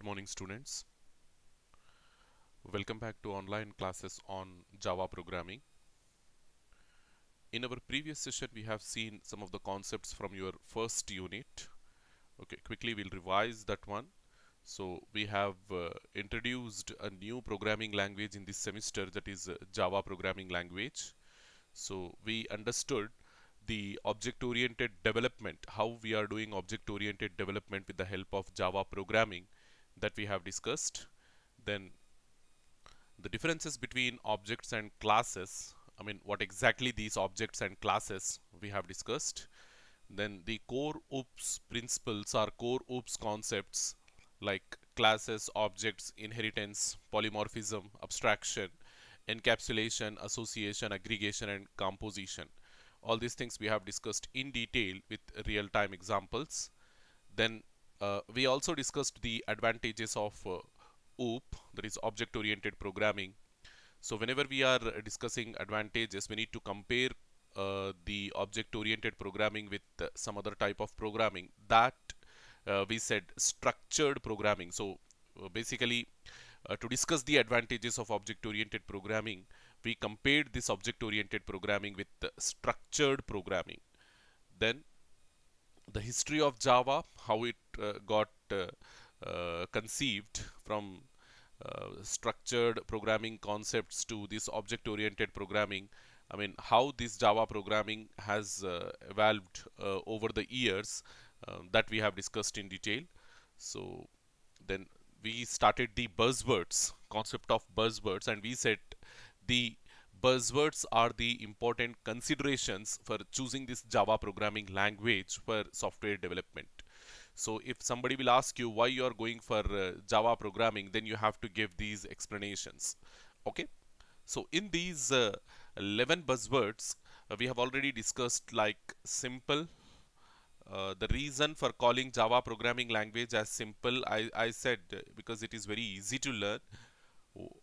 Good morning students. Welcome back to online classes on Java programming. In our previous session we have seen some of the concepts from your first unit. Okay, quickly we'll revise that one. So we have uh, introduced a new programming language in this semester that is uh, Java programming language. So we understood the object-oriented development, how we are doing object-oriented development with the help of Java programming that we have discussed then the differences between objects and classes I mean what exactly these objects and classes we have discussed then the core OOPS principles or core OOPS concepts like classes, objects, inheritance, polymorphism, abstraction, encapsulation, association, aggregation and composition. All these things we have discussed in detail with real-time examples. Then uh, we also discussed the advantages of uh, OOP, that is object-oriented programming. So whenever we are discussing advantages, we need to compare uh, the object-oriented programming with uh, some other type of programming that uh, we said structured programming. So uh, basically, to discuss the advantages of object-oriented programming, we compared this object-oriented programming with structured programming. Then the history of Java, how it uh, got uh, uh conceived from uh, structured programming concepts to this object-oriented programming. I mean, how this Java programming has uh, evolved over the years um, that we have discussed in detail. So then we started the buzzwords, concept of buzzwords, and we said the buzzwords are the important considerations for choosing this Java programming language for software development. So if somebody will ask you why you are going for uh, Java programming, then you have to give these explanations. Okay. So in these uh, 11 buzzwords, uh, we have already discussed like simple, uh, the reason for calling Java programming language as simple, I, I said uh, because it is very easy to learn.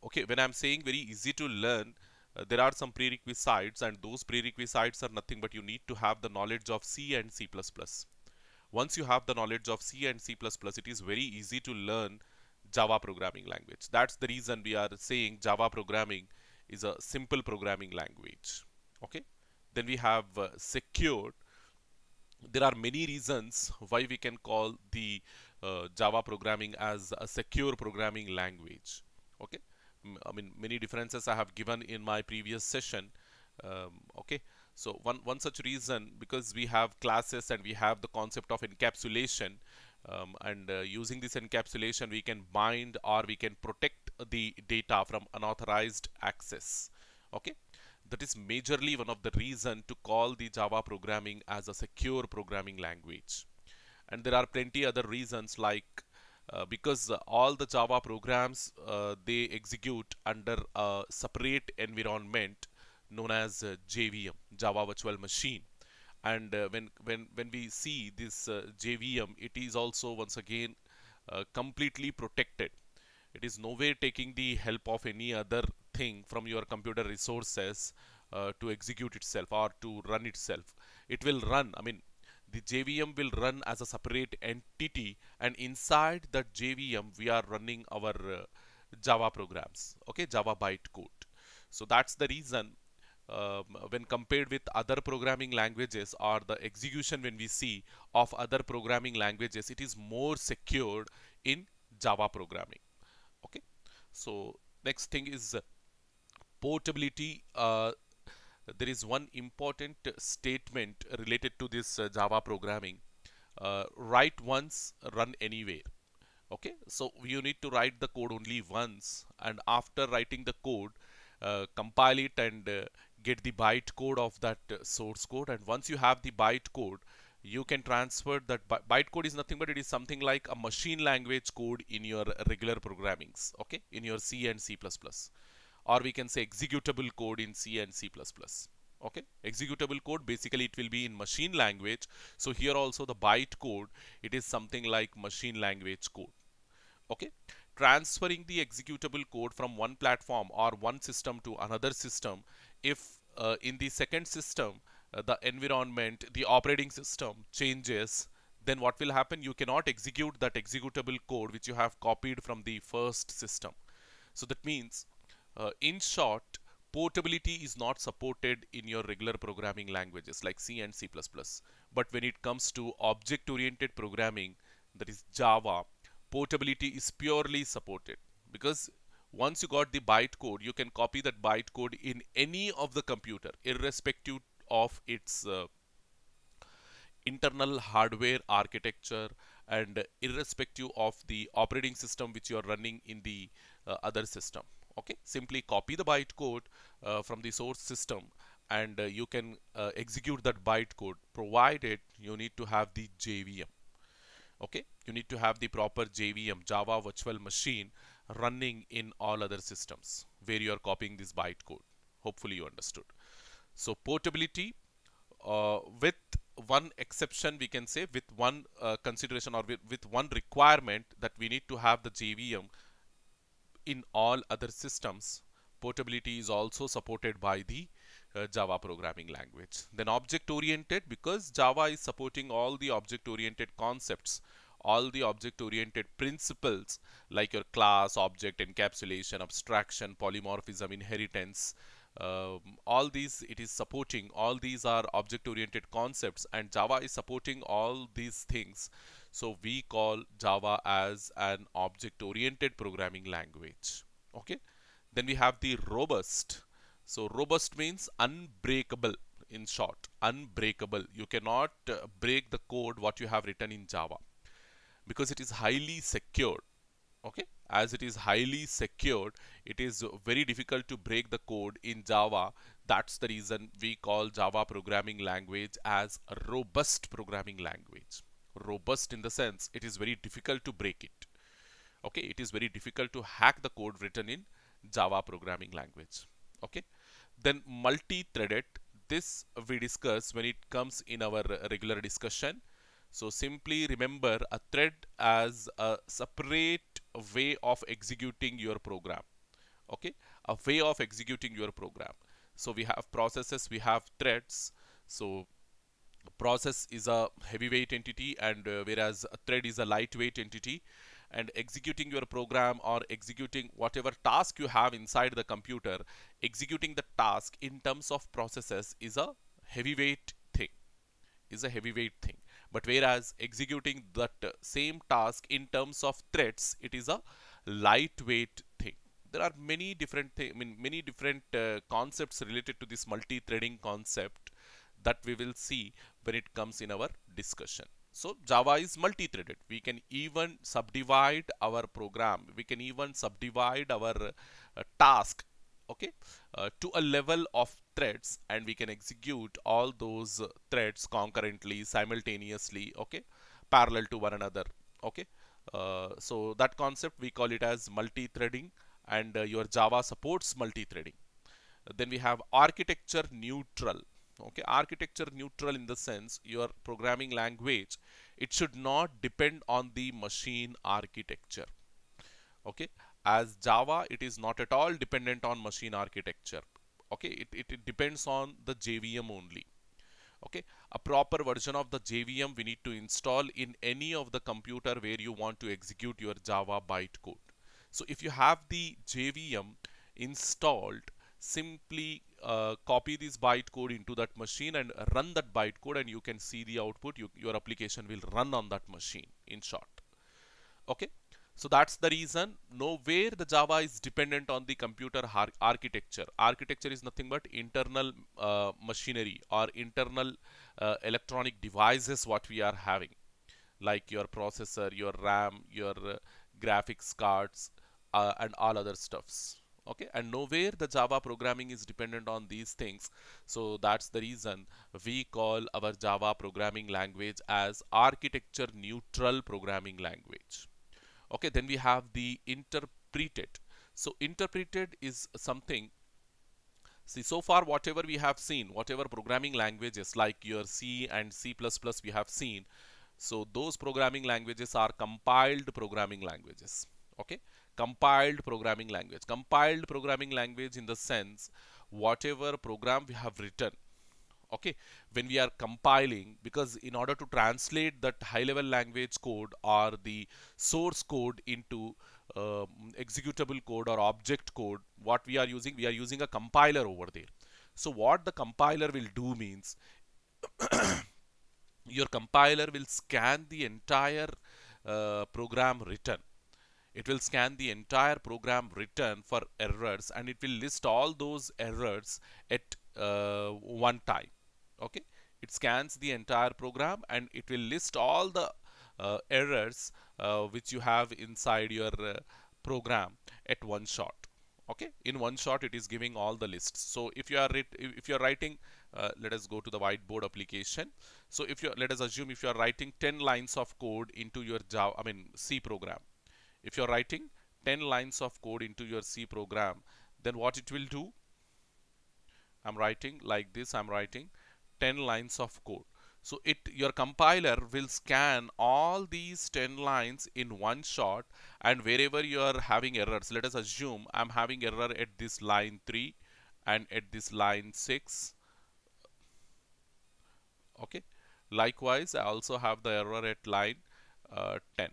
Okay, when I'm saying very easy to learn, uh, there are some prerequisites and those prerequisites are nothing but you need to have the knowledge of C and C++. Once you have the knowledge of C and C++, it is very easy to learn Java programming language. That's the reason we are saying Java programming is a simple programming language. Okay. Then we have uh, secured. There are many reasons why we can call the uh, Java programming as a secure programming language. Okay. I mean many differences I have given in my previous session um, okay so one one such reason because we have classes and we have the concept of encapsulation um, and uh, using this encapsulation we can bind or we can protect the data from unauthorized access okay that is majorly one of the reason to call the Java programming as a secure programming language and there are plenty other reasons like uh, because uh, all the Java programs uh, they execute under a separate environment known as uh, JVM, Java Virtual Machine. And when, when, when we see this JVM, it is also once again completely protected. It is nowhere taking the help of any other thing from your computer resources uh, to execute itself or to run itself. It will run, I mean, the JVM will run as a separate entity and inside that JVM we are running our uh, Java programs okay Java bytecode so that's the reason um, when compared with other programming languages or the execution when we see of other programming languages it is more secured in Java programming okay so next thing is portability uh, there is one important statement related to this uh, Java programming. Uh, write once, run anywhere. Okay, so you need to write the code only once and after writing the code, uh, compile it and uh, get the bytecode of that uh, source code and once you have the bytecode, you can transfer that by bytecode is nothing but it is something like a machine language code in your regular programmings, okay, in your C and C++ or we can say executable code in C and C++. Okay, executable code basically it will be in machine language. So here also the byte code, it is something like machine language code. Okay, transferring the executable code from one platform or one system to another system if uh, in the second system uh, the environment the operating system changes then what will happen you cannot execute that executable code which you have copied from the first system so that means uh, in short, portability is not supported in your regular programming languages like C and C++. But when it comes to object-oriented programming, that is Java, portability is purely supported because once you got the bytecode, you can copy that bytecode in any of the computer, irrespective of its uh, internal hardware architecture and irrespective of the operating system which you are running in the uh, other system okay simply copy the bytecode uh, from the source system and uh, you can uh, execute that bytecode provided you need to have the JVM okay you need to have the proper JVM Java virtual machine running in all other systems where you are copying this bytecode hopefully you understood so portability uh, with one exception we can say with one uh, consideration or with, with one requirement that we need to have the JVM in all other systems, portability is also supported by the uh, Java programming language. Then object-oriented because Java is supporting all the object-oriented concepts, all the object-oriented principles like your class, object, encapsulation, abstraction, polymorphism, inheritance, um, all these it is supporting all these are object oriented concepts and Java is supporting all these things so we call Java as an object-oriented programming language. Okay. Then we have the robust. So robust means unbreakable in short, unbreakable. You cannot uh, break the code what you have written in Java because it is highly secured. Okay. As it is highly secured, it is very difficult to break the code in Java. That's the reason we call Java programming language as a robust programming language robust in the sense it is very difficult to break it. Okay, it is very difficult to hack the code written in Java programming language. Okay, then multi-threaded. This we discuss when it comes in our regular discussion. So simply remember a thread as a separate way of executing your program. Okay, a way of executing your program. So we have processes, we have threads. So process is a heavyweight entity and uh, whereas a thread is a lightweight entity and executing your program or executing whatever task you have inside the computer executing the task in terms of processes is a heavyweight thing is a heavyweight thing but whereas executing that uh, same task in terms of threads it is a lightweight thing there are many different th I mean many different uh, concepts related to this multi-threading concept that we will see when it comes in our discussion. So Java is multi-threaded. We can even subdivide our program. We can even subdivide our uh, task okay uh, to a level of threads and we can execute all those uh, threads concurrently simultaneously okay parallel to one another okay uh, so that concept we call it as multi-threading and uh, your java supports multi-threading then we have architecture neutral okay architecture neutral in the sense your programming language it should not depend on the machine architecture okay as java it is not at all dependent on machine architecture okay it, it, it depends on the jvm only okay a proper version of the jvm we need to install in any of the computer where you want to execute your java bytecode so if you have the jvm installed simply uh, copy this bytecode into that machine and run that bytecode and you can see the output. You, your application will run on that machine in short. Okay. So that's the reason where the Java is dependent on the computer architecture. Architecture is nothing but internal uh, machinery or internal uh, electronic devices what we are having like your processor, your RAM, your uh, graphics cards uh, and all other stuffs okay and nowhere the java programming is dependent on these things so that's the reason we call our java programming language as architecture neutral programming language okay then we have the interpreted so interpreted is something See, so far, whatever we have seen, whatever programming languages like your C and C++ we have seen, so those programming languages are compiled programming languages. Okay, compiled programming language. Compiled programming language in the sense whatever program we have written okay when we are compiling because in order to translate that high level language code or the source code into uh, executable code or object code what we are using we are using a compiler over there so what the compiler will do means your compiler will scan the entire uh, program written it will scan the entire program written for errors and it will list all those errors at uh, one time. Okay, It scans the entire program and it will list all the uh, errors uh, which you have inside your uh, program at one shot. Okay, in one shot it is giving all the lists. So if you are if you are writing, uh, let us go to the whiteboard application. So if you let us assume if you are writing 10 lines of code into your Java, I mean C program, if you're writing 10 lines of code into your C program, then what it will do? I'm writing like this, I'm writing 10 lines of code. So it your compiler will scan all these 10 lines in one shot and wherever you are having errors, let us assume I'm having error at this line 3 and at this line 6. Okay. Likewise, I also have the error at line uh, 10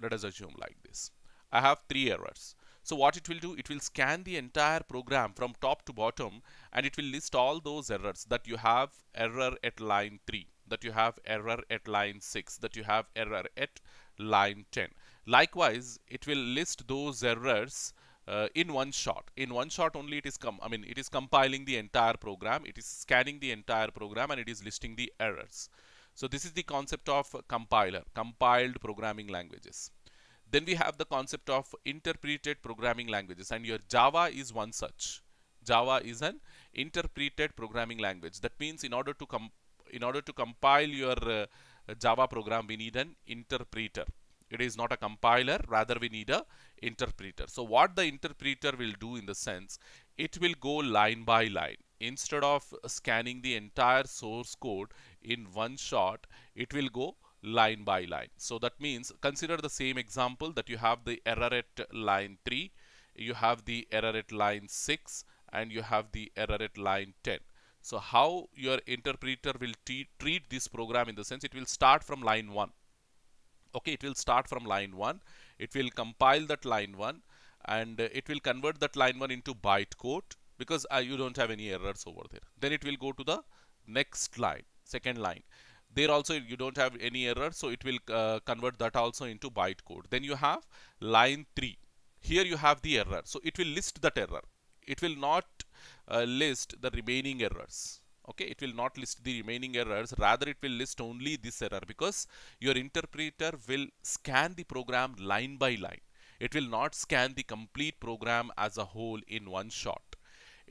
let us assume like this. I have three errors. So what it will do, it will scan the entire program from top to bottom and it will list all those errors that you have error at line 3, that you have error at line 6, that you have error at line 10. Likewise, it will list those errors uh, in one shot. In one shot only it is com I mean it is compiling the entire program, it is scanning the entire program and it is listing the errors. So this is the concept of compiler, compiled programming languages. Then we have the concept of interpreted programming languages and your Java is one such. Java is an interpreted programming language. That means in order to in order to compile your uh, Java program, we need an interpreter. It is not a compiler, rather we need a interpreter. So what the interpreter will do in the sense, it will go line by line. Instead of scanning the entire source code, in one shot, it will go line by line. So that means consider the same example that you have the error at line 3, you have the error at line 6 and you have the error at line 10. So how your interpreter will treat this program in the sense it will start from line 1. Okay, it will start from line 1. It will compile that line 1 and it will convert that line 1 into bytecode because uh, you don't have any errors over there. Then it will go to the next line second line there also you don't have any error so it will uh, convert that also into bytecode then you have line 3 here you have the error so it will list that error it will not uh, list the remaining errors okay it will not list the remaining errors rather it will list only this error because your interpreter will scan the program line by line it will not scan the complete program as a whole in one shot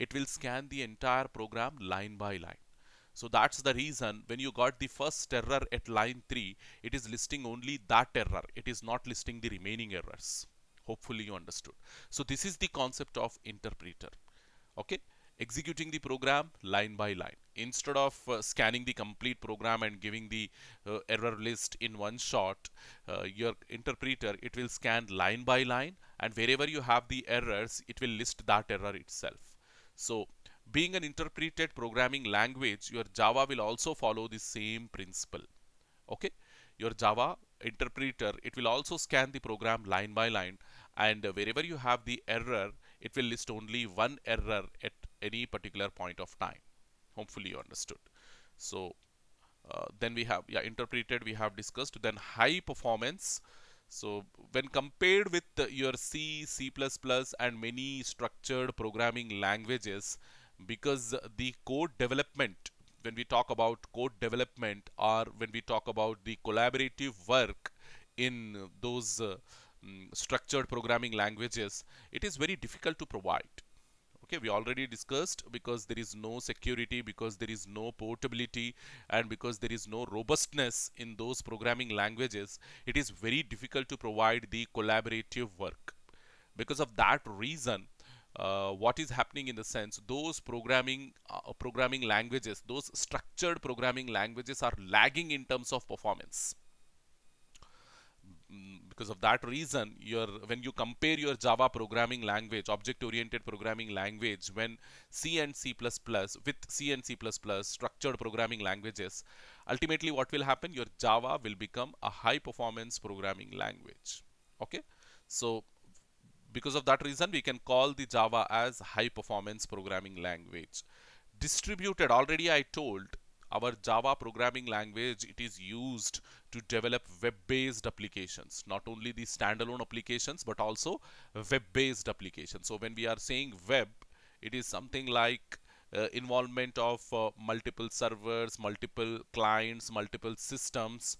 it will scan the entire program line by line so that's the reason when you got the first error at line 3, it is listing only that error. It is not listing the remaining errors. Hopefully you understood. So this is the concept of interpreter. Okay. Executing the program line by line. Instead of uh, scanning the complete program and giving the uh, error list in one shot, uh, your interpreter, it will scan line by line and wherever you have the errors, it will list that error itself. So being an interpreted programming language, your Java will also follow the same principle. Okay, your Java interpreter, it will also scan the program line by line and wherever you have the error, it will list only one error at any particular point of time. Hopefully you understood. So uh, then we have yeah interpreted we have discussed then high performance so when compared with your c c++ and many structured programming languages because the code development when we talk about code development or when we talk about the collaborative work in those uh, mm, structured programming languages it is very difficult to provide okay we already discussed because there is no security because there is no portability and because there is no robustness in those programming languages it is very difficult to provide the collaborative work because of that reason uh, what is happening in the sense those programming uh, programming languages those structured programming languages are lagging in terms of performance mm, because of that reason your when you compare your java programming language object oriented programming language when c and c++ with c and c++ structured programming languages ultimately what will happen your java will become a high performance programming language okay so because of that reason we can call the Java as high performance programming language distributed already I told our Java programming language it is used to develop web-based applications not only the standalone applications but also web-based applications so when we are saying web it is something like uh, involvement of uh, multiple servers multiple clients multiple systems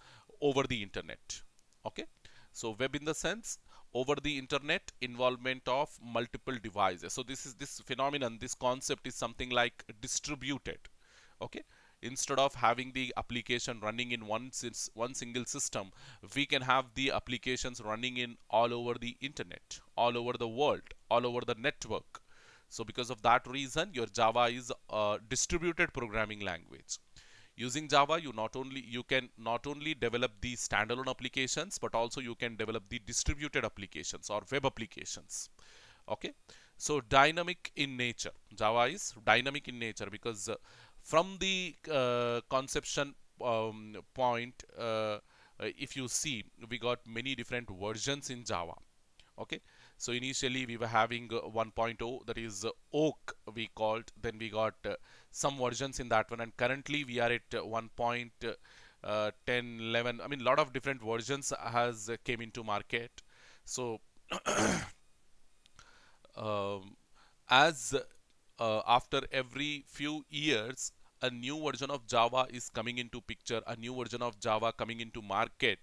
over the internet okay so web in the sense over the internet involvement of multiple devices so this is this phenomenon this concept is something like distributed okay instead of having the application running in one one single system we can have the applications running in all over the internet all over the world all over the network so because of that reason your java is a distributed programming language using java you not only you can not only develop the standalone applications but also you can develop the distributed applications or web applications okay so dynamic in nature java is dynamic in nature because uh, from the uh, conception um, point uh, uh if you see we got many different versions in java okay so initially we were having uh, 1.0 that is uh, Oak we called then we got uh, some versions in that one and currently we are at 1.10, 11 I mean lot of different versions has came into market. So um, as uh, after every few years a new version of java is coming into picture a new version of java coming into market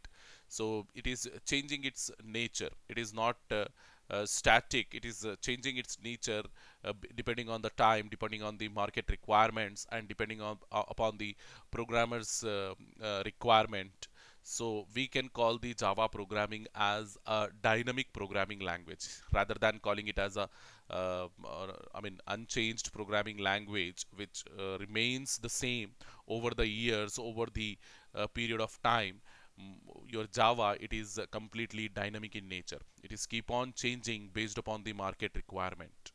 so it is changing its nature it is not uh, uh, static it is uh, changing its nature uh, depending on the time depending on the market requirements and depending on upon the programmer's requirement so we can call the Java programming as a dynamic programming language rather than calling it as a, uh, I mean, unchanged programming language, which uh, remains the same over the years, over the uh, period of time your Java, it is uh, completely dynamic in nature. It is keep on changing based upon the market requirement.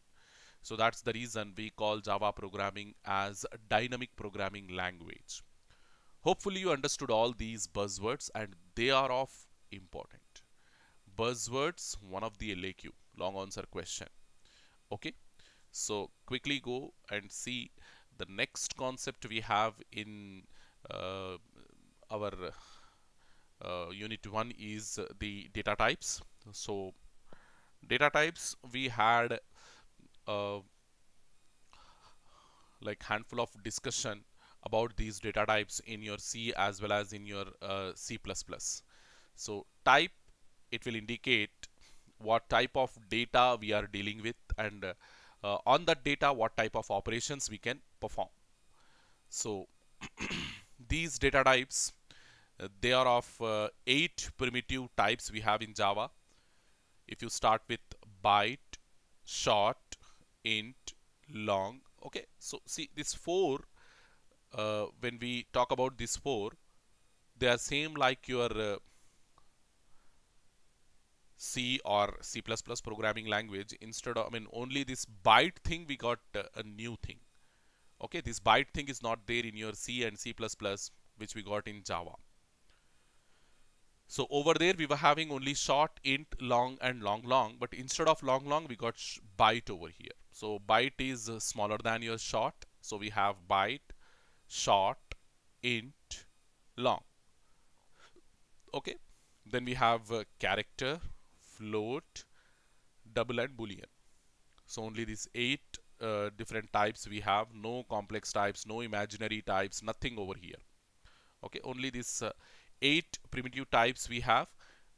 So that's the reason we call Java programming as dynamic programming language. Hopefully you understood all these buzzwords and they are of important. Buzzwords, one of the LAQ, long answer question. Okay, so quickly go and see the next concept we have in uh, our uh, unit 1 is the data types so data types we had uh, like handful of discussion about these data types in your C as well as in your uh, C++. So type, it will indicate what type of data we are dealing with and uh, on that data, what type of operations we can perform. So these data types they are of uh, eight primitive types we have in Java. If you start with byte, short, int, long, okay. So see this four, uh, when we talk about this four, they are same like your uh, C or C++ programming language instead of I mean only this byte thing we got uh, a new thing okay this byte thing is not there in your C and C++ which we got in Java so over there we were having only short, int, long and long long but instead of long long we got byte over here. So byte is uh, smaller than your short. So we have byte, short, int, long. Okay. Then we have uh, character, float, double and boolean. So only these eight uh, different types we have. No complex types, no imaginary types, nothing over here. Okay. Only this uh, eight primitive types we have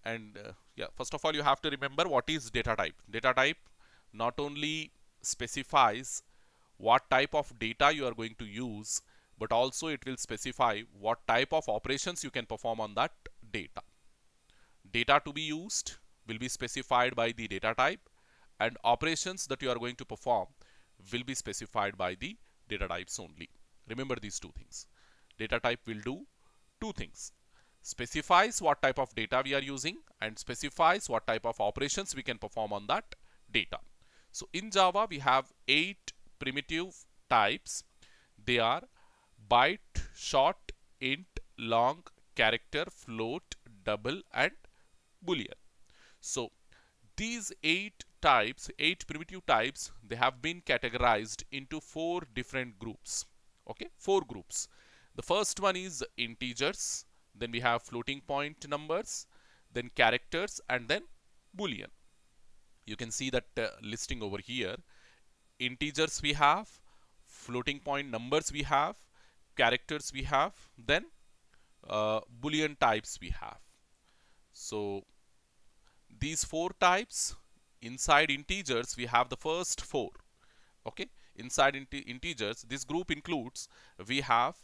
and uh, yeah first of all you have to remember what is data type data type not only specifies what type of data you are going to use but also it will specify what type of operations you can perform on that data data to be used will be specified by the data type and operations that you are going to perform will be specified by the data types only remember these two things data type will do two things specifies what type of data we are using and specifies what type of operations we can perform on that data. So in Java, we have eight primitive types. They are byte, short, int, long, character, float, double, and boolean. So these eight types, eight primitive types, they have been categorized into four different groups. Okay, four groups. The first one is integers. Then we have floating point numbers, then characters, and then Boolean. You can see that uh, listing over here. Integers we have, floating point numbers we have, characters we have, then uh, Boolean types we have. So these four types inside integers we have the first four okay inside int integers this group includes we have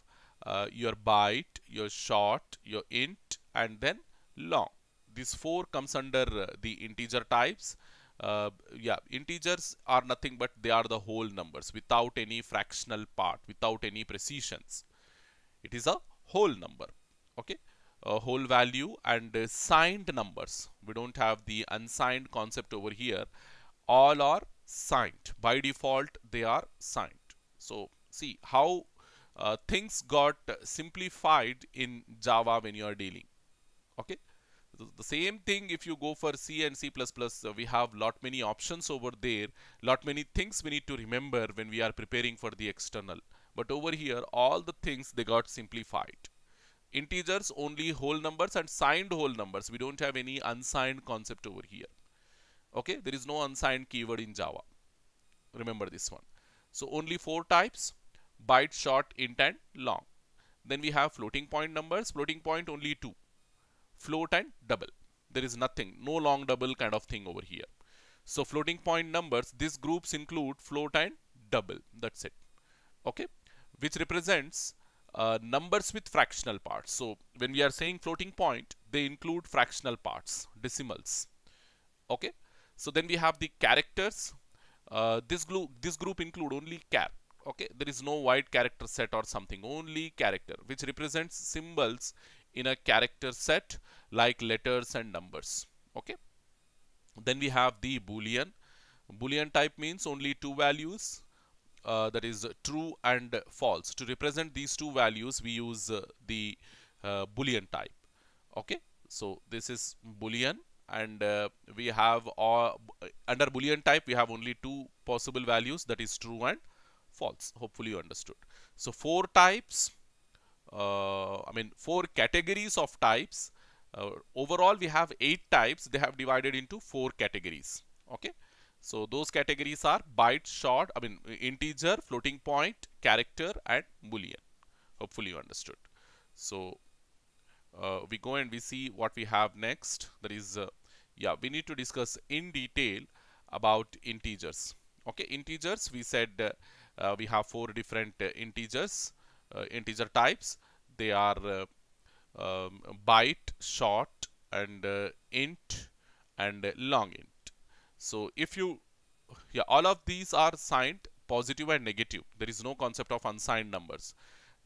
uh, your byte, your short, your int, and then long. These four comes under uh, the integer types. Uh, yeah, integers are nothing but they are the whole numbers without any fractional part, without any precisions. It is a whole number, okay? A whole value and uh, signed numbers. We don't have the unsigned concept over here. All are signed. By default, they are signed. So see how uh, things got simplified in Java when you are dealing. Okay, the same thing if you go for C and C++, uh, we have lot many options over there, lot many things we need to remember when we are preparing for the external. But over here, all the things they got simplified. Integers, only whole numbers and signed whole numbers. We don't have any unsigned concept over here. Okay, there is no unsigned keyword in Java. Remember this one. So only four types, byte, short, int and long. Then we have floating point numbers, floating point only two, float and double. There is nothing, no long double kind of thing over here. So floating point numbers, these groups include float and double, that's it. Okay, which represents uh, numbers with fractional parts. So when we are saying floating point, they include fractional parts, decimals. Okay, so then we have the characters. Uh, this, group, this group include only char okay there is no wide character set or something only character which represents symbols in a character set like letters and numbers okay then we have the boolean boolean type means only two values uh, that is true and false to represent these two values we use uh, the uh, boolean type okay so this is boolean and uh, we have all, uh, under boolean type we have only two possible values that is true and false hopefully you understood so four types uh, I mean four categories of types uh, overall we have eight types they have divided into four categories okay so those categories are byte short I mean integer floating point character and boolean hopefully you understood so uh, we go and we see what we have next that is uh, yeah we need to discuss in detail about integers okay integers we said uh, uh, we have four different uh, integers, uh, integer types. They are um, byte, short, and int, and long int. So if you, yeah, all of these are signed positive and negative. There is no concept of unsigned numbers.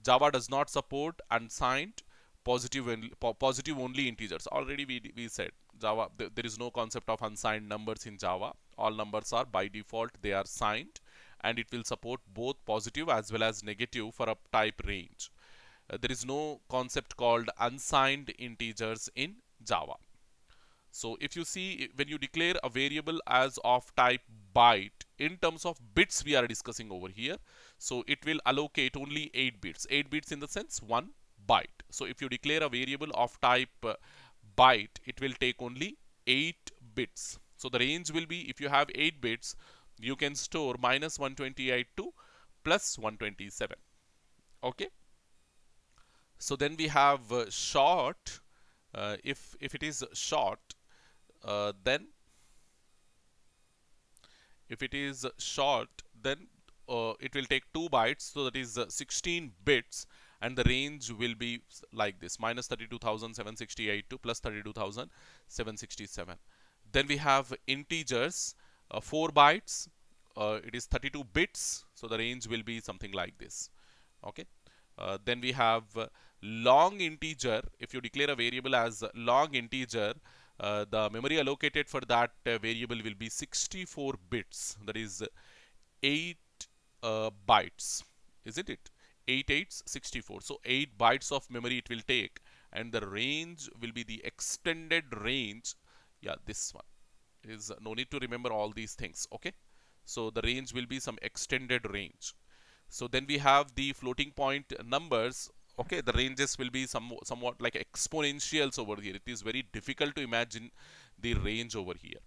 Java does not support unsigned positive and po positive only integers. Already we, we said Java th there is no concept of unsigned numbers in Java. All numbers are by default they are signed and it will support both positive as well as negative for a type range. Uh, there is no concept called unsigned integers in Java. So if you see when you declare a variable as of type byte in terms of bits we are discussing over here. So it will allocate only 8 bits, 8 bits in the sense 1 byte. So if you declare a variable of type uh, byte, it will take only 8 bits. So the range will be if you have 8 bits, you can store minus 128 to plus 127 okay so then we have uh, short uh, if if it is short uh, then if it is short then uh, it will take 2 bytes so that is uh, 16 bits and the range will be like this minus 32,768 to plus 32,767 then we have integers uh, 4 bytes uh, it is 32 bits so the range will be something like this okay uh, then we have uh, long integer if you declare a variable as long integer uh, the memory allocated for that uh, variable will be 64 bits that is 8 bytes isn't it 8 8s 64 so 8 bytes of memory it will take and the range will be the extended range yeah this one is no need to remember all these things okay so the range will be some extended range so then we have the floating point numbers okay the ranges will be some somewhat like exponentials over here it is very difficult to imagine the range over here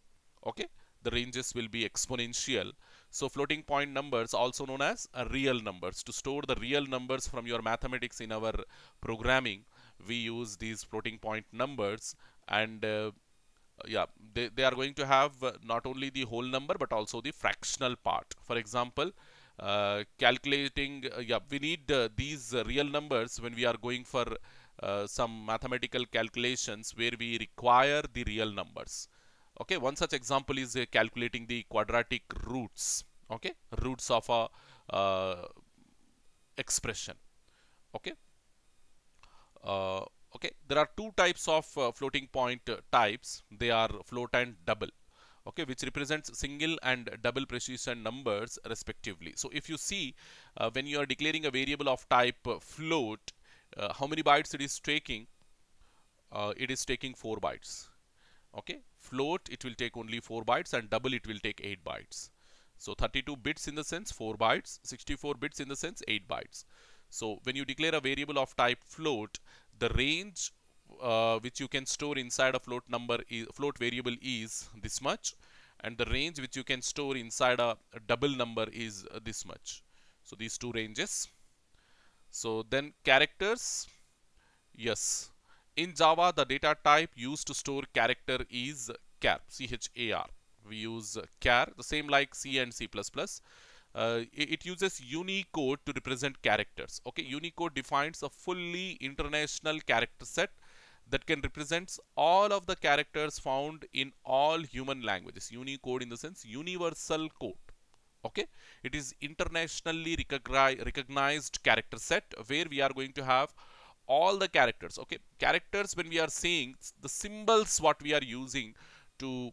okay the ranges will be exponential so floating point numbers also known as real numbers to store the real numbers from your mathematics in our programming we use these floating point numbers and uh, uh, yeah they, they are going to have uh, not only the whole number but also the fractional part for example uh, calculating uh, yeah we need uh, these uh, real numbers when we are going for some mathematical calculations where we require the real numbers okay one such example is calculating the quadratic roots okay roots of a expression okay okay there are two types of uh, floating point uh, types they are float and double okay which represents single and double precision numbers respectively so if you see uh, when you are declaring a variable of type uh, float uh, how many bytes it is taking uh, it is taking 4 bytes okay float it will take only 4 bytes and double it will take 8 bytes so 32 bits in the sense 4 bytes 64 bits in the sense 8 bytes so when you declare a variable of type float, the range uh, which you can store inside a float number is, float variable is this much and the range which you can store inside a, a double number is uh, this much so these two ranges so then characters yes in java the data type used to store character is char char we use char the same like c and c++ uh, it uses Unicode to represent characters. Okay, Unicode defines a fully international character set that can represents all of the characters found in all human languages. Unicode in the sense universal code. Okay, it is internationally recogni recognized character set where we are going to have all the characters. Okay, characters when we are saying the symbols what we are using to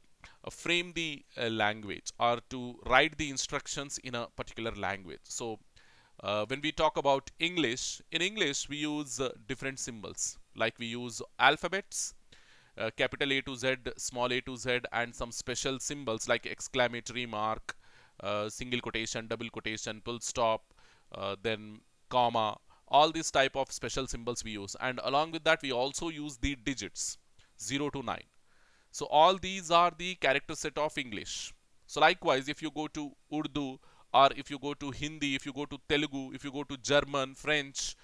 uh, frame the uh, language or to write the instructions in a particular language. So uh, when we talk about English, in English we use different symbols like we use alphabets, uh, capital A to Z, small a to Z, and some special symbols like exclamatory mark, uh, single quotation, double quotation, full stop, uh, then comma, all these type of special symbols we use. And along with that, we also use the digits 0 to 9. So all these are the character set of English. So likewise, if you go to Urdu or if you go to Hindi, if you go to Telugu, if you go to German, French,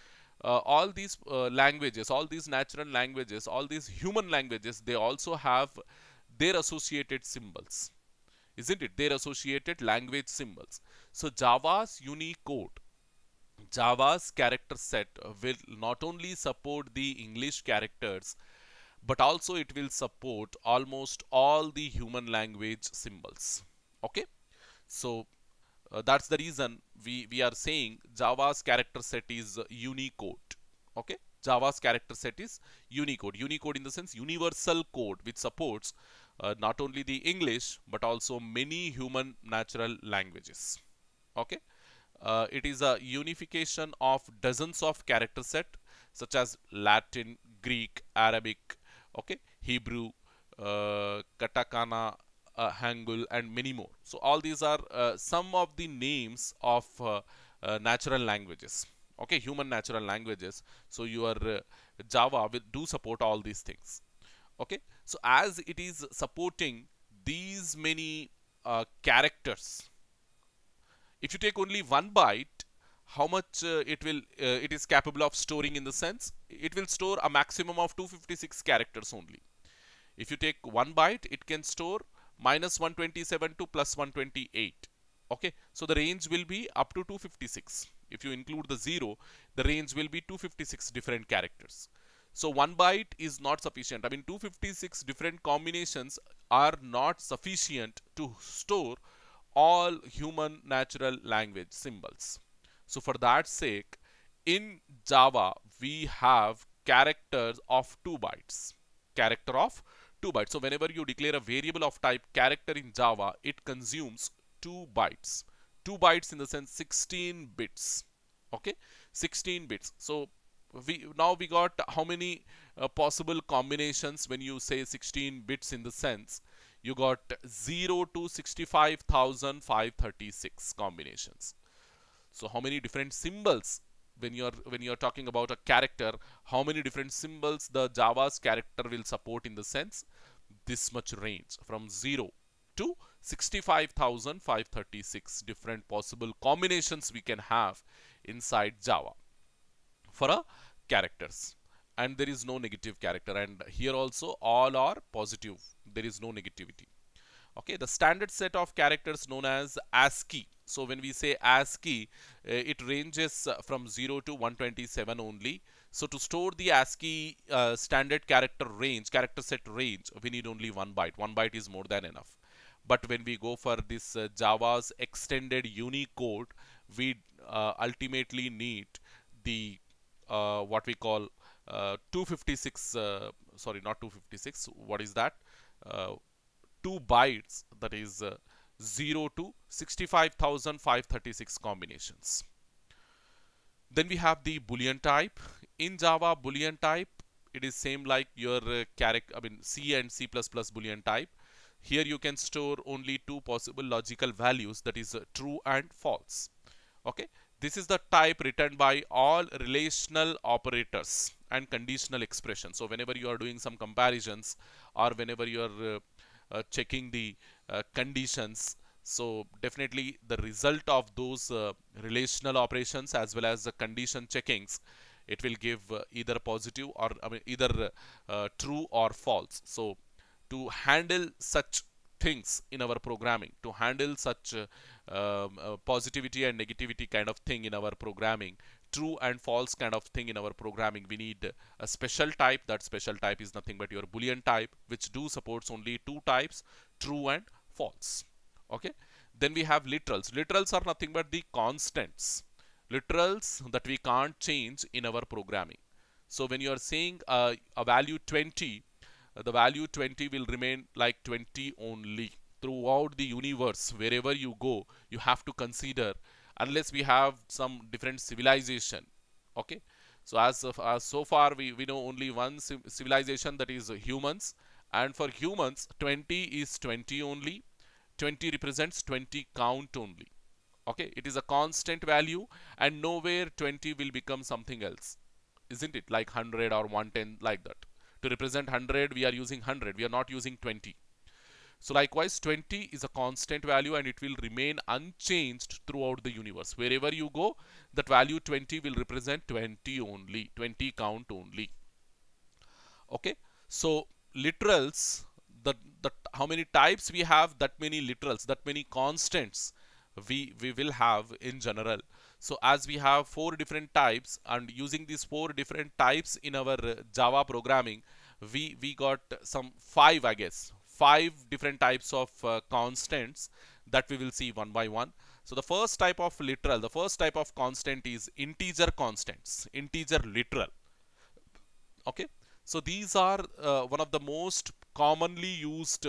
uh, all these uh, languages, all these natural languages, all these human languages, they also have their associated symbols. Isn't it? Their associated language symbols. So Java's Unicode, Java's character set will not only support the English characters, but also it will support almost all the human language symbols okay so uh, that's the reason we we are saying java's character set is unicode okay java's character set is unicode unicode in the sense universal code which supports uh, not only the english but also many human natural languages okay uh, it is a unification of dozens of character set such as latin greek arabic okay hebrew uh, katakana uh, hangul and many more so all these are uh, some of the names of uh, uh, natural languages okay human natural languages so your uh, java will do support all these things okay so as it is supporting these many characters if you take only one byte how much uh, it will uh, it is capable of storing in the sense it will store a maximum of 256 characters only if you take one byte it can store minus 127 to plus 128 okay so the range will be up to 256 if you include the 0 the range will be 256 different characters so one byte is not sufficient i mean 256 different combinations are not sufficient to store all human natural language symbols so for that sake, in Java, we have characters of 2 bytes. Character of 2 bytes. So whenever you declare a variable of type character in Java, it consumes 2 bytes. 2 bytes in the sense 16 bits. Okay, 16 bits. So we now we got how many uh, possible combinations when you say 16 bits in the sense you got 0 to 65,536 combinations so how many different symbols when you're when you're talking about a character, how many different symbols the Java's character will support in the sense this much range from 0 to 65,536 different possible combinations we can have inside Java for a characters and there is no negative character and here also all are positive there is no negativity okay the standard set of characters known as ASCII so when we say ASCII, uh, it ranges uh, from 0 to 127 only. So to store the ASCII uh, standard character range, character set range, we need only one byte. One byte is more than enough. But when we go for this uh, Java's extended Unicode, we uh, ultimately need the uh, what we call 256, sorry, not 256. What is that? two bytes that is 0 to 65,536 combinations. Then we have the boolean type. In Java, boolean type, it is same like your uh, character, I mean C and C++ boolean type. Here you can store only two possible logical values that is uh, true and false. Okay, this is the type written by all relational operators and conditional expressions. So whenever you are doing some comparisons or whenever you are uh, uh checking the uh, conditions so definitely the result of those uh, relational operations as well as the condition checkings it will give uh, either positive or I mean, either true or false so to handle such things in our programming to handle such uh, um, uh, positivity and negativity kind of thing in our programming true and false kind of thing in our programming we need a special type that special type is nothing but your boolean type which do supports only two types true and false okay then we have literals literals are nothing but the constants literals that we can't change in our programming so when you are saying uh, a value 20 uh, the value 20 will remain like 20 only throughout the universe wherever you go you have to consider unless we have some different civilization okay so as, of, as so far we, we know only one civilization that is humans and for humans, 20 is 20 only. 20 represents 20 count only. Okay, it is a constant value and nowhere 20 will become something else. Isn't it? Like 100 or 110 like that. To represent 100, we are using 100. We are not using 20. So likewise, 20 is a constant value and it will remain unchanged throughout the universe. Wherever you go, that value 20 will represent 20 only, 20 count only. Okay, so literals, the, the how many types we have, that many literals, that many constants we, we will have in general. So as we have four different types and using these four different types in our uh, Java programming, we, we got some five, I guess, five different types of uh, constants that we will see one by one. So the first type of literal, the first type of constant is integer constants, integer literal. Okay. So these are uh, one of the most commonly used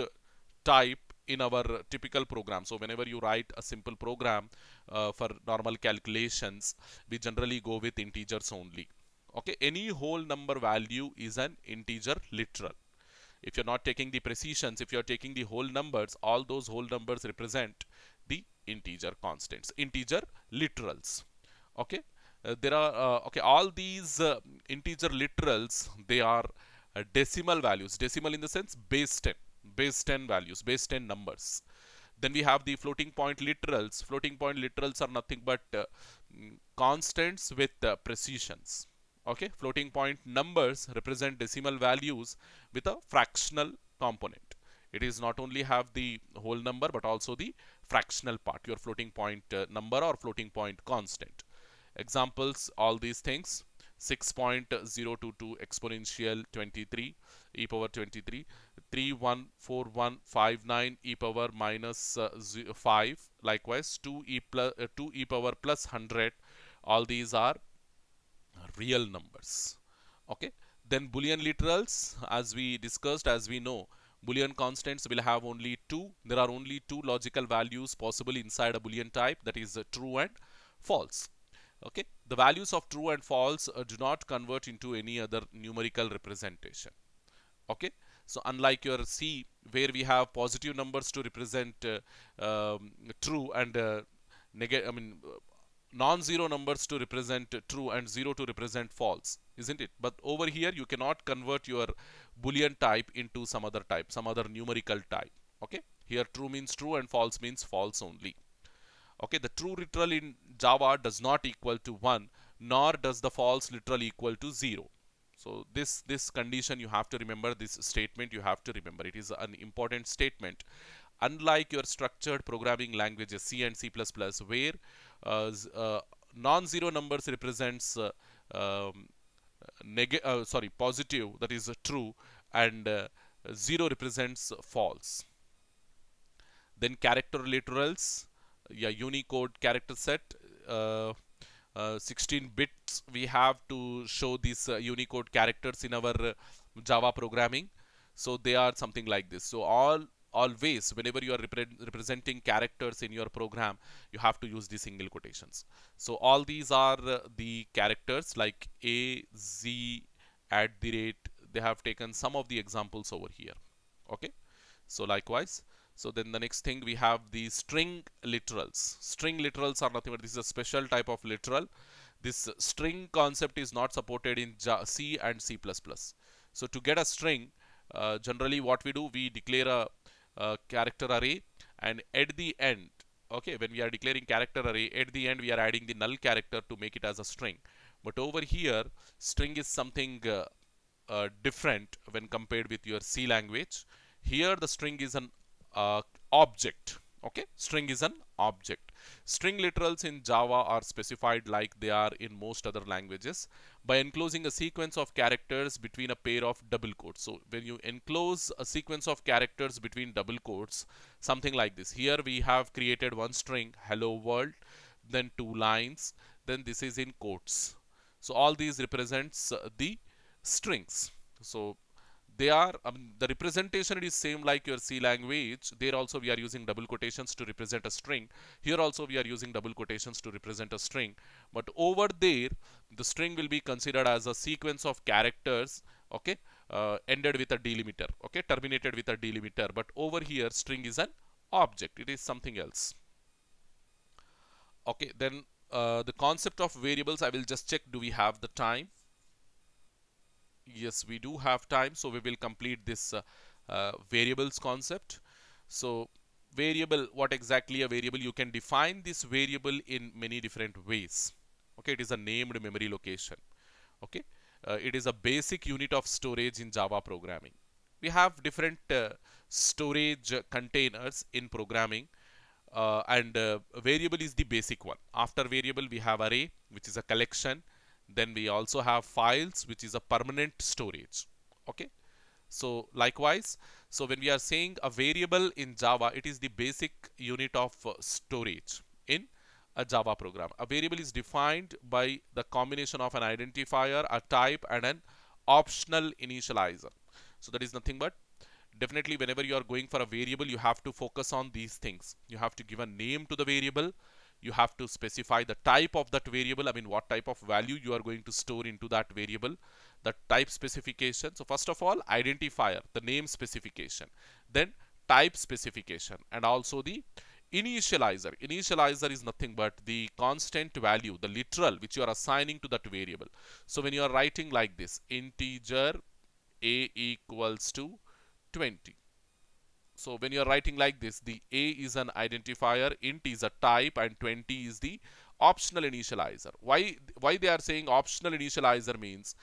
type in our typical program. So whenever you write a simple program uh, for normal calculations, we generally go with integers only. Okay, any whole number value is an integer literal. If you're not taking the precisions, if you're taking the whole numbers, all those whole numbers represent the integer constants, integer literals. Okay, uh, there are uh, okay all these uh, integer literals they are decimal values decimal in the sense base 10 base 10 values base 10 numbers then we have the floating point literals floating point literals are nothing but uh, mm, constants with uh, precisions okay floating point numbers represent decimal values with a fractional component it is not only have the whole number but also the fractional part your floating point uh, number or floating point constant examples all these things 6.022 exponential 23 e power 23 314159 e power minus, uh, 5 likewise 2 e plus uh, 2 e power plus 100 all these are real numbers okay then boolean literals as we discussed as we know boolean constants will have only two there are only two logical values possible inside a boolean type that is uh, true and false okay the values of true and false uh, do not convert into any other numerical representation okay so unlike your c where we have positive numbers to represent uh, um, true and uh, negative i mean uh, non-zero numbers to represent true and zero to represent false isn't it but over here you cannot convert your boolean type into some other type some other numerical type okay here true means true and false means false only okay the true literal in Java does not equal to 1 nor does the false literal equal to 0. So this, this condition you have to remember, this statement you have to remember. It is an important statement. Unlike your structured programming languages C and C++ where uh, uh, non-zero numbers represents uh, um, uh, sorry positive that is true and uh, 0 represents false. Then character literals, yeah, Unicode character set uh, uh, 16 bits we have to show these uh, Unicode characters in our Java programming. So they are something like this. So all always whenever you are repre representing characters in your program you have to use the single quotations so all these are uh, the characters like a z at the rate they have taken some of the examples over here okay so likewise so then the next thing we have the string literals. String literals are nothing but this is a special type of literal. This string concept is not supported in C and C++. So to get a string, uh, generally what we do, we declare a, a character array and at the end, okay, when we are declaring character array, at the end we are adding the null character to make it as a string. But over here, string is something uh, uh, different when compared with your C language. Here the string is an uh, object okay string is an object string literals in java are specified like they are in most other languages by enclosing a sequence of characters between a pair of double quotes so when you enclose a sequence of characters between double quotes something like this here we have created one string hello world then two lines then this is in quotes so all these represents uh, the strings so they are um, the representation is same like your C language there also we are using double quotations to represent a string here also we are using double quotations to represent a string but over there the string will be considered as a sequence of characters okay uh, ended with a delimiter okay terminated with a delimiter but over here string is an object it is something else okay then uh, the concept of variables I will just check do we have the time yes we do have time so we will complete this uh, uh, variables concept so variable what exactly a variable you can define this variable in many different ways okay it is a named memory location okay uh, it is a basic unit of storage in java programming we have different uh, storage containers in programming uh, and uh, variable is the basic one after variable we have array which is a collection then we also have files, which is a permanent storage. Okay. So likewise, so when we are saying a variable in Java, it is the basic unit of uh, storage in a Java program. A variable is defined by the combination of an identifier, a type, and an optional initializer. So that is nothing but definitely whenever you are going for a variable, you have to focus on these things. You have to give a name to the variable you have to specify the type of that variable. I mean, what type of value you are going to store into that variable, the type specification. So first of all, identifier, the name specification, then type specification, and also the initializer. Initializer is nothing but the constant value, the literal, which you are assigning to that variable. So when you are writing like this, integer a equals to 20 so when you are writing like this, the A is an identifier, int is a type, and 20 is the optional initializer. Why, why they are saying optional initializer means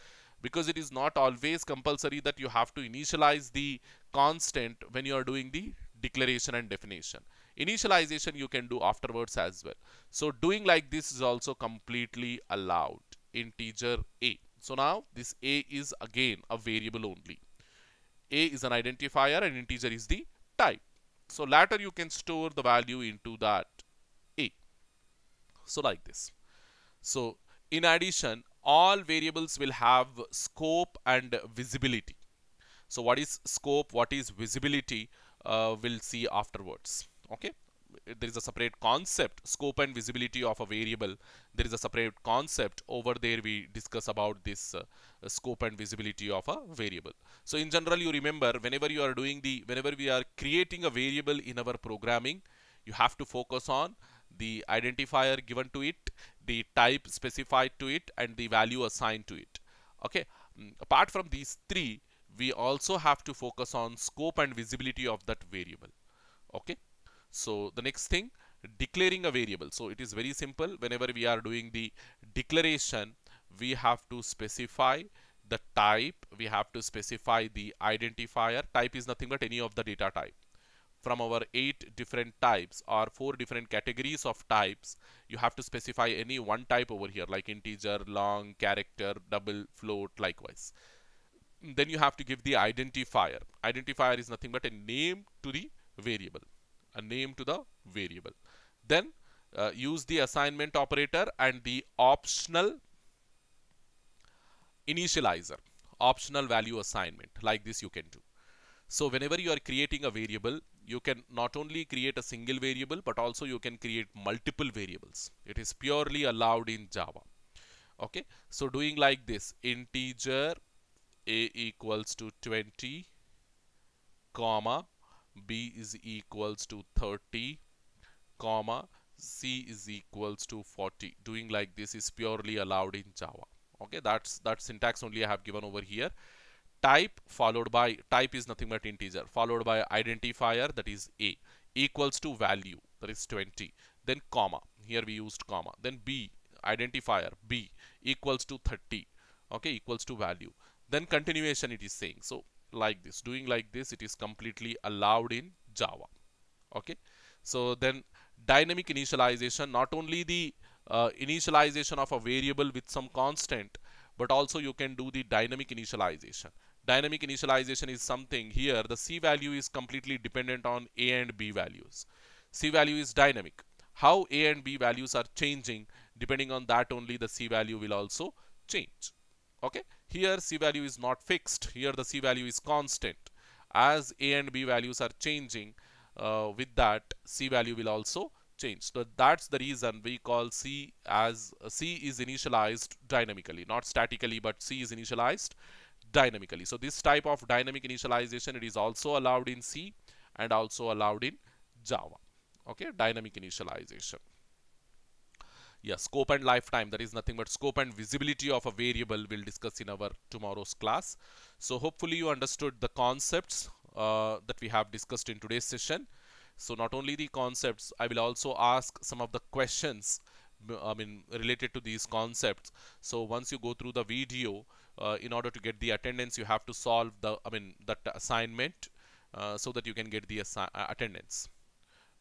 because it is not always compulsory that you have to initialize the constant when you are doing the declaration and definition. Initialization you can do afterwards as well. So doing like this is also completely allowed integer A. So now this A is again a variable only. A is an identifier and integer is the type. So later you can store the value into that A. So like this. So in addition, all variables will have scope and visibility. So what is scope, what is visibility, uh, we'll see afterwards. Okay there is a separate concept scope and visibility of a variable there is a separate concept over there we discuss about this uh, scope and visibility of a variable so in general you remember whenever you are doing the whenever we are creating a variable in our programming you have to focus on the identifier given to it the type specified to it and the value assigned to it okay mm, apart from these three we also have to focus on scope and visibility of that variable okay so the next thing, declaring a variable. So it is very simple. Whenever we are doing the declaration, we have to specify the type. We have to specify the identifier. Type is nothing but any of the data type. From our eight different types or four different categories of types, you have to specify any one type over here like integer, long, character, double, float, likewise. Then you have to give the identifier. Identifier is nothing but a name to the variable a name to the variable. Then uh, use the assignment operator and the optional initializer, optional value assignment like this you can do. So whenever you are creating a variable, you can not only create a single variable, but also you can create multiple variables. It is purely allowed in Java. Okay, so doing like this, integer a equals to 20, comma, B is equals to 30 comma C is equals to 40 doing like this is purely allowed in Java okay that's that syntax only I have given over here type followed by type is nothing but integer followed by identifier that is A equals to value that is 20 then comma here we used comma then B identifier B equals to 30 okay equals to value then continuation it is saying so like this doing like this it is completely allowed in java okay so then dynamic initialization not only the uh, initialization of a variable with some constant but also you can do the dynamic initialization dynamic initialization is something here the c value is completely dependent on a and b values c value is dynamic how a and b values are changing depending on that only the c value will also change okay here c value is not fixed here the c value is constant as a and b values are changing uh, with that c value will also change so that's the reason we call c as uh, c is initialized dynamically not statically but c is initialized dynamically so this type of dynamic initialization it is also allowed in c and also allowed in java okay dynamic initialization yeah scope and lifetime that is nothing but scope and visibility of a variable we'll discuss in our tomorrow's class so hopefully you understood the concepts uh, that we have discussed in today's session so not only the concepts i will also ask some of the questions I mean related to these concepts so once you go through the video uh, in order to get the attendance you have to solve the I mean that assignment uh, so that you can get the attendance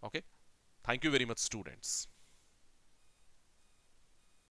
okay thank you very much students